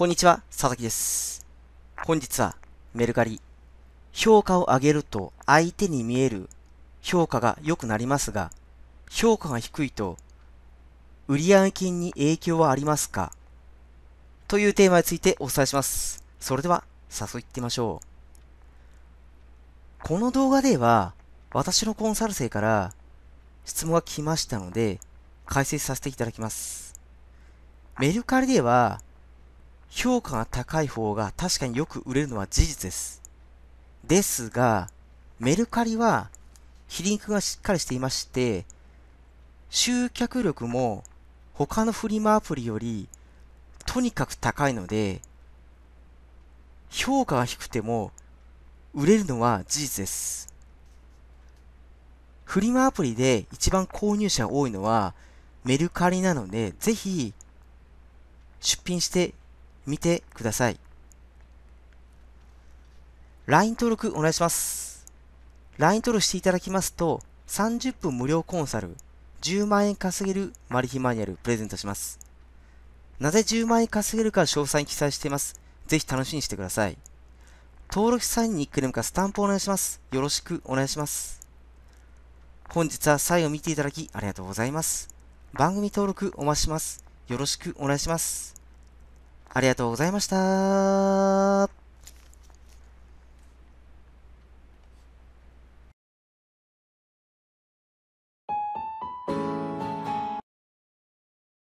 こんにちは、佐々木です。本日はメルカリ。評価を上げると相手に見える評価が良くなりますが、評価が低いと売上金に影響はありますかというテーマについてお伝えします。それでは、早速いってみましょう。この動画では、私のコンサル生から質問が来ましたので、解説させていただきます。メルカリでは、評価が高い方が確かによく売れるのは事実です。ですが、メルカリは、リンクがしっかりしていまして、集客力も他のフリマアプリよりとにかく高いので、評価が低くても売れるのは事実です。フリマアプリで一番購入者が多いのはメルカリなので、ぜひ出品して見てください。LINE 登録お願いします。LINE 登録していただきますと、30分無料コンサル、10万円稼げるマル秘マニュアルプレゼントします。なぜ10万円稼げるか詳細に記載しています。ぜひ楽しみにしてください。登録サインニックネームかスタンプお願いします。よろしくお願いします。本日は最後見ていただきありがとうございます。番組登録お待ちします。よろしくお願いします。ありがとうございました。